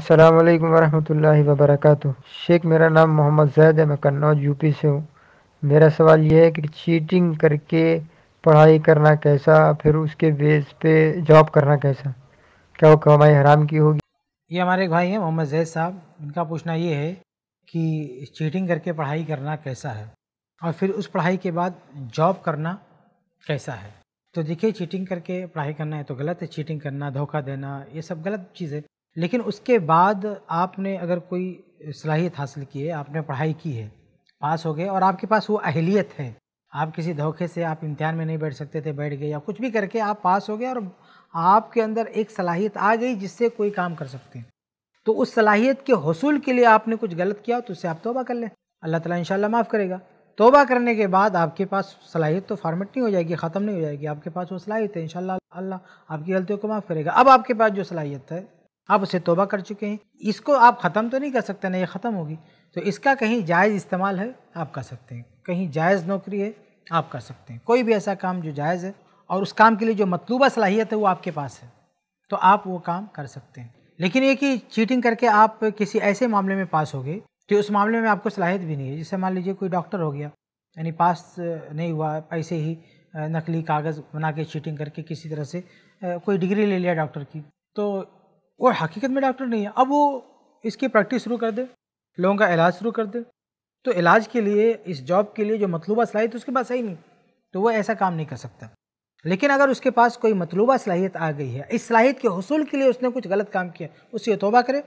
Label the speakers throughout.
Speaker 1: अस्सलाम वालेकुम वरहमतुल्लाहि वबरकatuh शेख मेरा नाम मोहम्मद जैद है मैं कन्नौज यूपी से हूँ मेरा सवाल यह है कि चीटिंग करके पढ़ाई करना कैसा फिर उसके बेस पे जॉब करना कैसा क्या वो कमाई हराम की होगी
Speaker 2: ये हमारे भाई हैं मोहम्मद जैद साहब इनका पूछना ये है कि चीटिंग करके पढ़ाई करना कैसा है और फिर उस पढ़ाई के बाद जॉब करना कैसा है तो देखिए चीटिंग करके पढ़ाई करना है तो गलत है चीटिंग करना धोखा देना ये सब गलत चीज़ है लेकिन उसके बाद आपने अगर कोई सलाहियत हासिल की है आपने पढ़ाई की है पास हो गए और आपके पास वो अहलियत है आप किसी धोखे से आप इम्तहान में नहीं बैठ सकते थे बैठ गए या कुछ भी करके आप पास हो गए और आपके अंदर एक सलाहियत आ गई जिससे कोई काम कर सकते हैं तो उस सलाहियत के हसूल के लिए आपने कुछ गलत किया तो उससे आप तोबा कर लें अल्लाह ताला इंशाल्लाह माफ़ करेगा तोबा करने के बाद आपके पास सलाहियत तो फॉर्मेट नहीं हो जाएगी ख़त्म नहीं हो जाएगी आपके पास वो सलाहियत है इंशाल्लाह अल्लाह आपकी गलतियों को माफ़ करेगा अब आपके पास जो सलाहियत है आप उसे तोबा कर चुके हैं इसको आप ख़त्म तो नहीं कर सकते ना ये ख़त्म होगी तो इसका कहीं जायज़ इस्तेमाल है आप कर सकते हैं कहीं जायज़ नौकरी है आप कर सकते हैं कोई भी ऐसा काम जो जायज़ है और उस काम के लिए जो मतलूबा सलाहियत है वो आपके पास है तो आप वो काम कर सकते हैं लेकिन ये कि चीटिंग करके आप किसी ऐसे मामले में पास हो गए कि उस मामले में आपको सलाहियत भी नहीं है जैसे मान लीजिए कोई डॉक्टर हो गया यानी पास नहीं हुआ ऐसे ही नकली कागज़ बना के चीटिंग करके किसी तरह से कोई डिग्री ले लिया डॉक्टर की तो वो हकीकत में डॉक्टर नहीं है अब वो इसकी प्रैक्टिस शुरू कर दे लोगों का इलाज शुरू कर दे तो इलाज के लिए इस जॉब के लिए जो मतलूबा सलाहियत उसके पास है ही नहीं तो वो ऐसा काम नहीं कर सकता लेकिन अगर उसके पास कोई मतलूबा सलाहियत आ गई है इस सलाहियत के हसूल के लिए उसने कुछ गलत काम किया उससे तोबा करे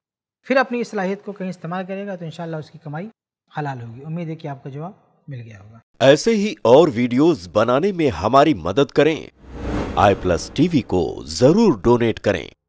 Speaker 2: फिर अपनी इस सलाहियत को कहीं इस्तेमाल करेगा तो इन उसकी कमाई हलाल होगी उम्मीद है कि आपका जवाब मिल
Speaker 1: गया होगा ऐसे ही और वीडियोस बनाने में हमारी मदद करें आई प्लस टीवी को जरूर डोनेट करें